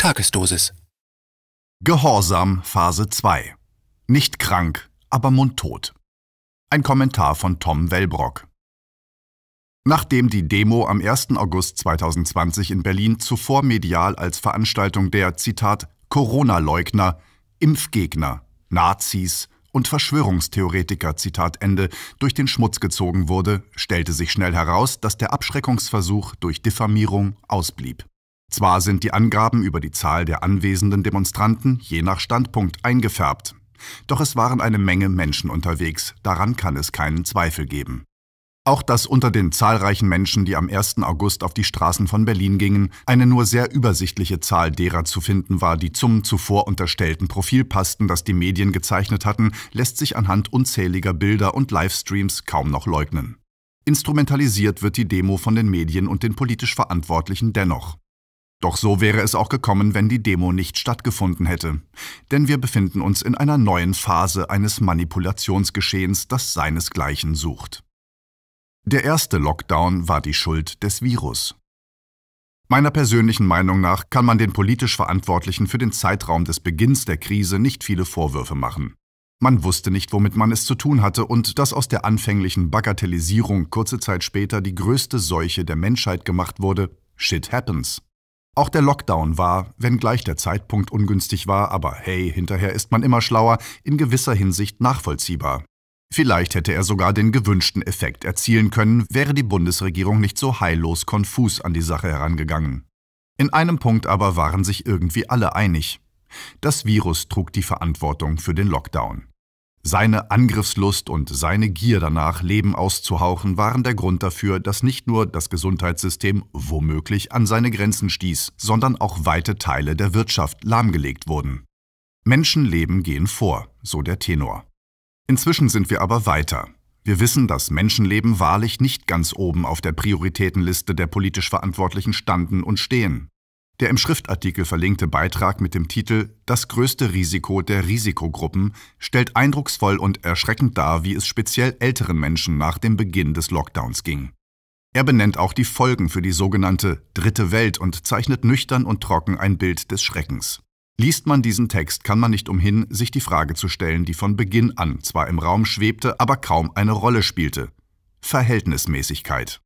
Tagesdosis. Gehorsam Phase 2. Nicht krank, aber mundtot. Ein Kommentar von Tom Wellbrock. Nachdem die Demo am 1. August 2020 in Berlin zuvor medial als Veranstaltung der Zitat Corona-Leugner, Impfgegner, Nazis und Verschwörungstheoretiker Zitat Ende durch den Schmutz gezogen wurde, stellte sich schnell heraus, dass der Abschreckungsversuch durch Diffamierung ausblieb. Zwar sind die Angaben über die Zahl der anwesenden Demonstranten je nach Standpunkt eingefärbt, doch es waren eine Menge Menschen unterwegs, daran kann es keinen Zweifel geben. Auch dass unter den zahlreichen Menschen, die am 1. August auf die Straßen von Berlin gingen, eine nur sehr übersichtliche Zahl derer zu finden war, die zum zuvor unterstellten Profil passten, das die Medien gezeichnet hatten, lässt sich anhand unzähliger Bilder und Livestreams kaum noch leugnen. Instrumentalisiert wird die Demo von den Medien und den politisch Verantwortlichen dennoch. Doch so wäre es auch gekommen, wenn die Demo nicht stattgefunden hätte. Denn wir befinden uns in einer neuen Phase eines Manipulationsgeschehens, das seinesgleichen sucht. Der erste Lockdown war die Schuld des Virus. Meiner persönlichen Meinung nach kann man den politisch Verantwortlichen für den Zeitraum des Beginns der Krise nicht viele Vorwürfe machen. Man wusste nicht, womit man es zu tun hatte und dass aus der anfänglichen Bagatellisierung kurze Zeit später die größte Seuche der Menschheit gemacht wurde, shit happens. Auch der Lockdown war, wenngleich der Zeitpunkt ungünstig war, aber hey, hinterher ist man immer schlauer, in gewisser Hinsicht nachvollziehbar. Vielleicht hätte er sogar den gewünschten Effekt erzielen können, wäre die Bundesregierung nicht so heillos konfus an die Sache herangegangen. In einem Punkt aber waren sich irgendwie alle einig. Das Virus trug die Verantwortung für den Lockdown. Seine Angriffslust und seine Gier danach, Leben auszuhauchen, waren der Grund dafür, dass nicht nur das Gesundheitssystem womöglich an seine Grenzen stieß, sondern auch weite Teile der Wirtschaft lahmgelegt wurden. Menschenleben gehen vor, so der Tenor. Inzwischen sind wir aber weiter. Wir wissen, dass Menschenleben wahrlich nicht ganz oben auf der Prioritätenliste der politisch Verantwortlichen standen und stehen. Der im Schriftartikel verlinkte Beitrag mit dem Titel Das größte Risiko der Risikogruppen stellt eindrucksvoll und erschreckend dar, wie es speziell älteren Menschen nach dem Beginn des Lockdowns ging. Er benennt auch die Folgen für die sogenannte Dritte Welt und zeichnet nüchtern und trocken ein Bild des Schreckens. Liest man diesen Text, kann man nicht umhin, sich die Frage zu stellen, die von Beginn an zwar im Raum schwebte, aber kaum eine Rolle spielte. Verhältnismäßigkeit.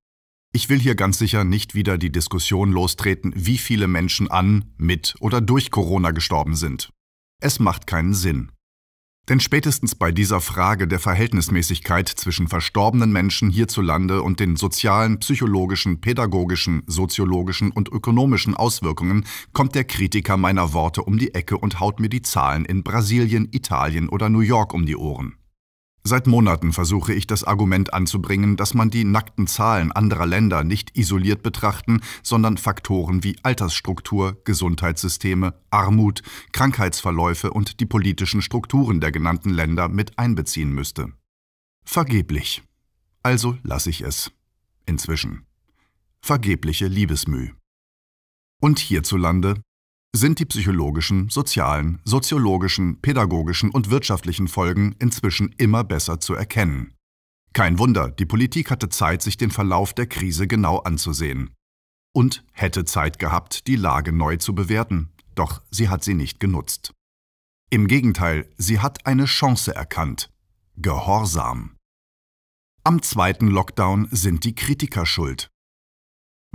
Ich will hier ganz sicher nicht wieder die Diskussion lostreten, wie viele Menschen an, mit oder durch Corona gestorben sind. Es macht keinen Sinn. Denn spätestens bei dieser Frage der Verhältnismäßigkeit zwischen verstorbenen Menschen hierzulande und den sozialen, psychologischen, pädagogischen, soziologischen und ökonomischen Auswirkungen kommt der Kritiker meiner Worte um die Ecke und haut mir die Zahlen in Brasilien, Italien oder New York um die Ohren. Seit Monaten versuche ich das Argument anzubringen, dass man die nackten Zahlen anderer Länder nicht isoliert betrachten, sondern Faktoren wie Altersstruktur, Gesundheitssysteme, Armut, Krankheitsverläufe und die politischen Strukturen der genannten Länder mit einbeziehen müsste. Vergeblich. Also lasse ich es. Inzwischen. Vergebliche Liebesmüh. Und hierzulande sind die psychologischen, sozialen, soziologischen, pädagogischen und wirtschaftlichen Folgen inzwischen immer besser zu erkennen. Kein Wunder, die Politik hatte Zeit, sich den Verlauf der Krise genau anzusehen. Und hätte Zeit gehabt, die Lage neu zu bewerten, doch sie hat sie nicht genutzt. Im Gegenteil, sie hat eine Chance erkannt. Gehorsam. Am zweiten Lockdown sind die Kritiker schuld.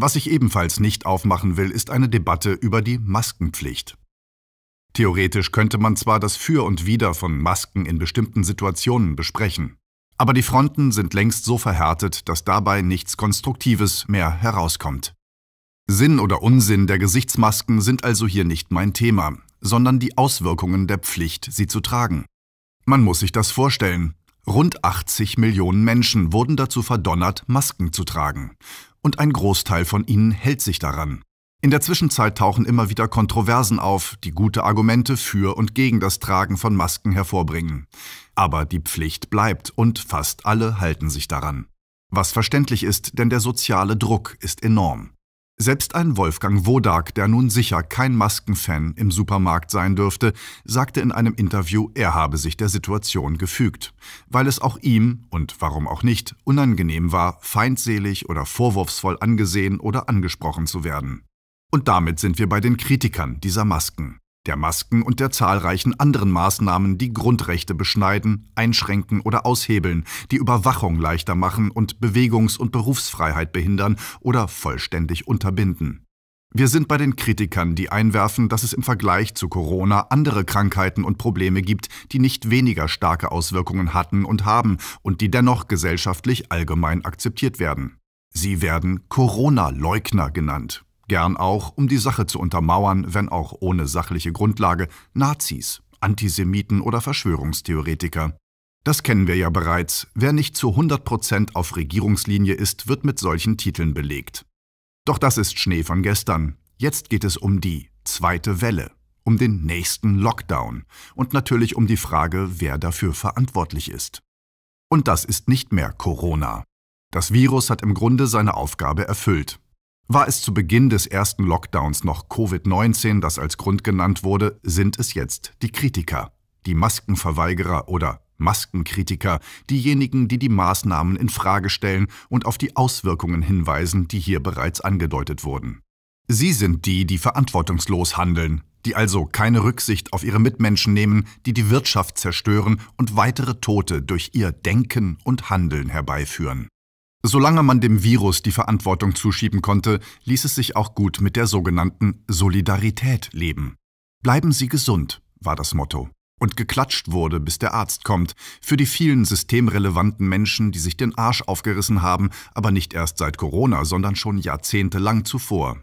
Was ich ebenfalls nicht aufmachen will, ist eine Debatte über die Maskenpflicht. Theoretisch könnte man zwar das Für und Wider von Masken in bestimmten Situationen besprechen, aber die Fronten sind längst so verhärtet, dass dabei nichts Konstruktives mehr herauskommt. Sinn oder Unsinn der Gesichtsmasken sind also hier nicht mein Thema, sondern die Auswirkungen der Pflicht, sie zu tragen. Man muss sich das vorstellen. Rund 80 Millionen Menschen wurden dazu verdonnert, Masken zu tragen und ein Großteil von ihnen hält sich daran. In der Zwischenzeit tauchen immer wieder Kontroversen auf, die gute Argumente für und gegen das Tragen von Masken hervorbringen. Aber die Pflicht bleibt und fast alle halten sich daran. Was verständlich ist, denn der soziale Druck ist enorm. Selbst ein Wolfgang Wodak, der nun sicher kein Maskenfan im Supermarkt sein dürfte, sagte in einem Interview, er habe sich der Situation gefügt, weil es auch ihm, und warum auch nicht, unangenehm war, feindselig oder vorwurfsvoll angesehen oder angesprochen zu werden. Und damit sind wir bei den Kritikern dieser Masken der Masken und der zahlreichen anderen Maßnahmen, die Grundrechte beschneiden, einschränken oder aushebeln, die Überwachung leichter machen und Bewegungs- und Berufsfreiheit behindern oder vollständig unterbinden. Wir sind bei den Kritikern, die einwerfen, dass es im Vergleich zu Corona andere Krankheiten und Probleme gibt, die nicht weniger starke Auswirkungen hatten und haben und die dennoch gesellschaftlich allgemein akzeptiert werden. Sie werden Corona-Leugner genannt gern auch, um die Sache zu untermauern, wenn auch ohne sachliche Grundlage, Nazis, Antisemiten oder Verschwörungstheoretiker. Das kennen wir ja bereits, wer nicht zu 100 Prozent auf Regierungslinie ist, wird mit solchen Titeln belegt. Doch das ist Schnee von gestern, jetzt geht es um die zweite Welle, um den nächsten Lockdown und natürlich um die Frage, wer dafür verantwortlich ist. Und das ist nicht mehr Corona. Das Virus hat im Grunde seine Aufgabe erfüllt, war es zu Beginn des ersten Lockdowns noch Covid-19, das als Grund genannt wurde, sind es jetzt die Kritiker, die Maskenverweigerer oder Maskenkritiker, diejenigen, die die Maßnahmen in Frage stellen und auf die Auswirkungen hinweisen, die hier bereits angedeutet wurden. Sie sind die, die verantwortungslos handeln, die also keine Rücksicht auf ihre Mitmenschen nehmen, die die Wirtschaft zerstören und weitere Tote durch ihr Denken und Handeln herbeiführen. Solange man dem Virus die Verantwortung zuschieben konnte, ließ es sich auch gut mit der sogenannten Solidarität leben. Bleiben Sie gesund, war das Motto. Und geklatscht wurde, bis der Arzt kommt, für die vielen systemrelevanten Menschen, die sich den Arsch aufgerissen haben, aber nicht erst seit Corona, sondern schon jahrzehntelang zuvor.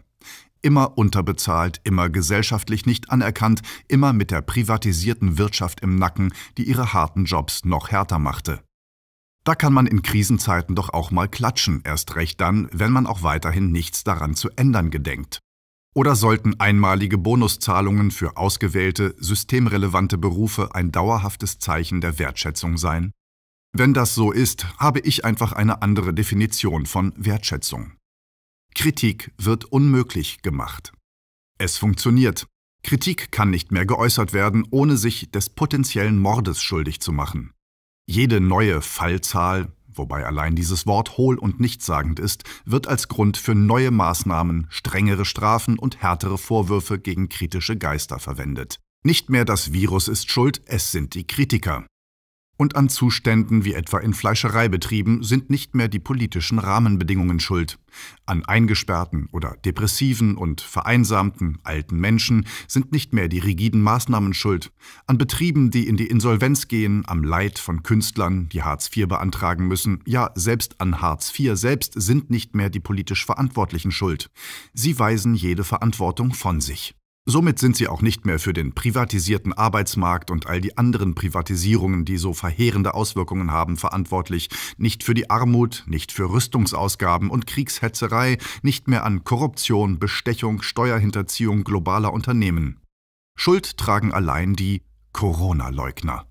Immer unterbezahlt, immer gesellschaftlich nicht anerkannt, immer mit der privatisierten Wirtschaft im Nacken, die ihre harten Jobs noch härter machte. Da kann man in Krisenzeiten doch auch mal klatschen, erst recht dann, wenn man auch weiterhin nichts daran zu ändern gedenkt. Oder sollten einmalige Bonuszahlungen für ausgewählte, systemrelevante Berufe ein dauerhaftes Zeichen der Wertschätzung sein? Wenn das so ist, habe ich einfach eine andere Definition von Wertschätzung. Kritik wird unmöglich gemacht. Es funktioniert. Kritik kann nicht mehr geäußert werden, ohne sich des potenziellen Mordes schuldig zu machen. Jede neue Fallzahl, wobei allein dieses Wort hohl und nichtssagend ist, wird als Grund für neue Maßnahmen, strengere Strafen und härtere Vorwürfe gegen kritische Geister verwendet. Nicht mehr das Virus ist schuld, es sind die Kritiker und an Zuständen wie etwa in Fleischereibetrieben sind nicht mehr die politischen Rahmenbedingungen schuld. An eingesperrten oder depressiven und vereinsamten alten Menschen sind nicht mehr die rigiden Maßnahmen schuld. An Betrieben, die in die Insolvenz gehen, am Leid von Künstlern, die Hartz IV beantragen müssen, ja selbst an Hartz IV selbst sind nicht mehr die politisch Verantwortlichen schuld. Sie weisen jede Verantwortung von sich. Somit sind sie auch nicht mehr für den privatisierten Arbeitsmarkt und all die anderen Privatisierungen, die so verheerende Auswirkungen haben, verantwortlich, nicht für die Armut, nicht für Rüstungsausgaben und Kriegshetzerei, nicht mehr an Korruption, Bestechung, Steuerhinterziehung globaler Unternehmen. Schuld tragen allein die Corona-Leugner.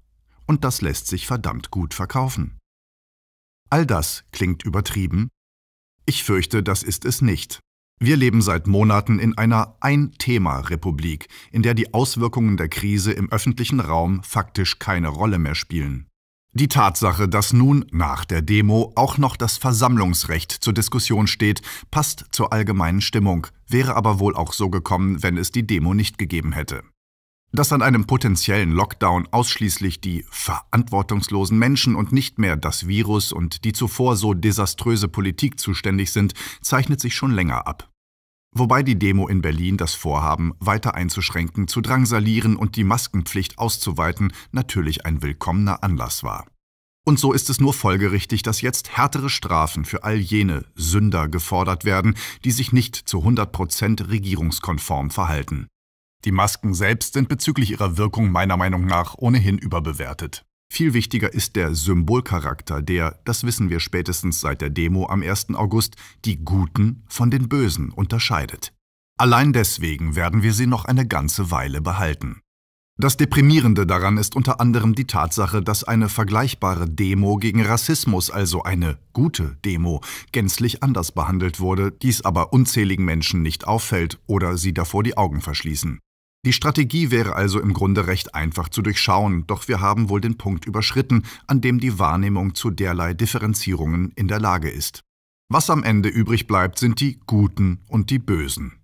Und das lässt sich verdammt gut verkaufen. All das klingt übertrieben. Ich fürchte, das ist es nicht. Wir leben seit Monaten in einer Ein-Thema-Republik, in der die Auswirkungen der Krise im öffentlichen Raum faktisch keine Rolle mehr spielen. Die Tatsache, dass nun nach der Demo auch noch das Versammlungsrecht zur Diskussion steht, passt zur allgemeinen Stimmung, wäre aber wohl auch so gekommen, wenn es die Demo nicht gegeben hätte. Dass an einem potenziellen Lockdown ausschließlich die verantwortungslosen Menschen und nicht mehr das Virus und die zuvor so desaströse Politik zuständig sind, zeichnet sich schon länger ab. Wobei die Demo in Berlin das Vorhaben, weiter einzuschränken, zu drangsalieren und die Maskenpflicht auszuweiten, natürlich ein willkommener Anlass war. Und so ist es nur folgerichtig, dass jetzt härtere Strafen für all jene Sünder gefordert werden, die sich nicht zu 100 Prozent regierungskonform verhalten. Die Masken selbst sind bezüglich ihrer Wirkung meiner Meinung nach ohnehin überbewertet. Viel wichtiger ist der Symbolcharakter, der, das wissen wir spätestens seit der Demo am 1. August, die Guten von den Bösen unterscheidet. Allein deswegen werden wir sie noch eine ganze Weile behalten. Das Deprimierende daran ist unter anderem die Tatsache, dass eine vergleichbare Demo gegen Rassismus, also eine gute Demo, gänzlich anders behandelt wurde, dies aber unzähligen Menschen nicht auffällt oder sie davor die Augen verschließen. Die Strategie wäre also im Grunde recht einfach zu durchschauen, doch wir haben wohl den Punkt überschritten, an dem die Wahrnehmung zu derlei Differenzierungen in der Lage ist. Was am Ende übrig bleibt, sind die Guten und die Bösen.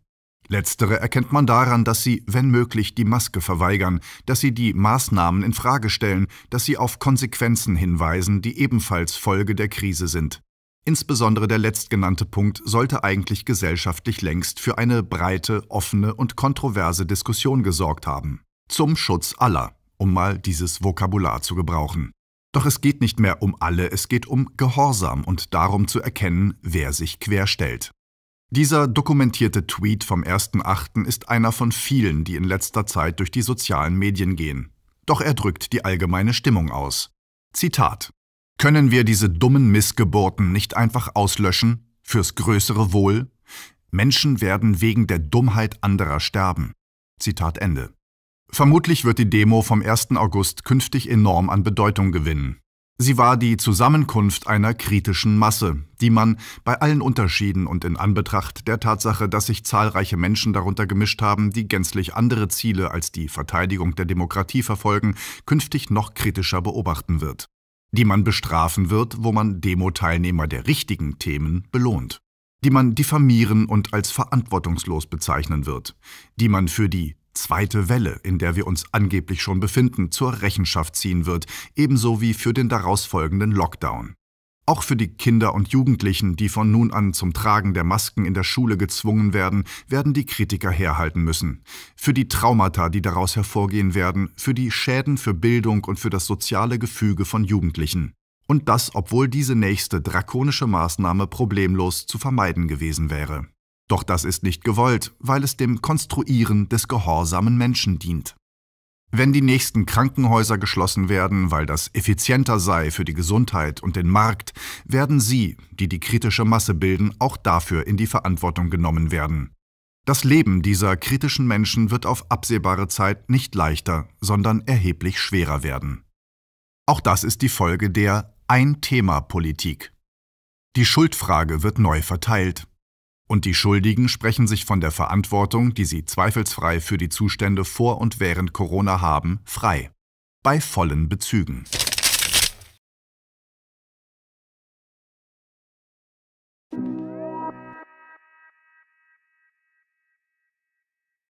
Letztere erkennt man daran, dass sie, wenn möglich, die Maske verweigern, dass sie die Maßnahmen in Frage stellen, dass sie auf Konsequenzen hinweisen, die ebenfalls Folge der Krise sind. Insbesondere der letztgenannte Punkt sollte eigentlich gesellschaftlich längst für eine breite, offene und kontroverse Diskussion gesorgt haben. Zum Schutz aller, um mal dieses Vokabular zu gebrauchen. Doch es geht nicht mehr um alle, es geht um Gehorsam und darum zu erkennen, wer sich querstellt. Dieser dokumentierte Tweet vom 1.8. ist einer von vielen, die in letzter Zeit durch die sozialen Medien gehen. Doch er drückt die allgemeine Stimmung aus. Zitat können wir diese dummen Missgeburten nicht einfach auslöschen, fürs größere Wohl? Menschen werden wegen der Dummheit anderer sterben. Zitat Ende. Vermutlich wird die Demo vom 1. August künftig enorm an Bedeutung gewinnen. Sie war die Zusammenkunft einer kritischen Masse, die man bei allen Unterschieden und in Anbetracht der Tatsache, dass sich zahlreiche Menschen darunter gemischt haben, die gänzlich andere Ziele als die Verteidigung der Demokratie verfolgen, künftig noch kritischer beobachten wird die man bestrafen wird, wo man Demo-Teilnehmer der richtigen Themen belohnt, die man diffamieren und als verantwortungslos bezeichnen wird, die man für die zweite Welle, in der wir uns angeblich schon befinden, zur Rechenschaft ziehen wird, ebenso wie für den daraus folgenden Lockdown. Auch für die Kinder und Jugendlichen, die von nun an zum Tragen der Masken in der Schule gezwungen werden, werden die Kritiker herhalten müssen. Für die Traumata, die daraus hervorgehen werden, für die Schäden für Bildung und für das soziale Gefüge von Jugendlichen. Und das, obwohl diese nächste drakonische Maßnahme problemlos zu vermeiden gewesen wäre. Doch das ist nicht gewollt, weil es dem Konstruieren des gehorsamen Menschen dient. Wenn die nächsten Krankenhäuser geschlossen werden, weil das effizienter sei für die Gesundheit und den Markt, werden Sie, die die kritische Masse bilden, auch dafür in die Verantwortung genommen werden. Das Leben dieser kritischen Menschen wird auf absehbare Zeit nicht leichter, sondern erheblich schwerer werden. Auch das ist die Folge der Ein-Thema-Politik. Die Schuldfrage wird neu verteilt, und die Schuldigen sprechen sich von der Verantwortung, die sie zweifelsfrei für die Zustände vor und während Corona haben, frei. Bei vollen Bezügen.